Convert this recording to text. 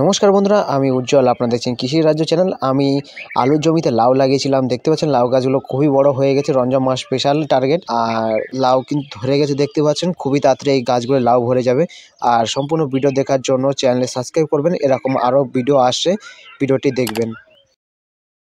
নমস্কার বন্ধুরা আমি উজ্জ্বল আপনারা দেখছেন কৃষি রাজ্য চ্যানেল আমি আলুর জমিতে লাউ লাগিয়েছিলাম দেখতে পাচ্ছেন লাউ গাছগুলো খুবই বড় হয়ে গেছে রঞ্জন মাস স্পেশাল টার্গেট আর লাউ কিন্তু ধরে গেছে দেখতে পাচ্ছেন খুবই তাড়াতাড়ি এই গাছগুলো লাউ ভরে যাবে আর সম্পূর্ণ ভিডিও দেখার জন্য চ্যানেলে সাবস্ক্রাইব করবেন এরকম আরও ভিডিও আসে ভিডিওটি দেখবেন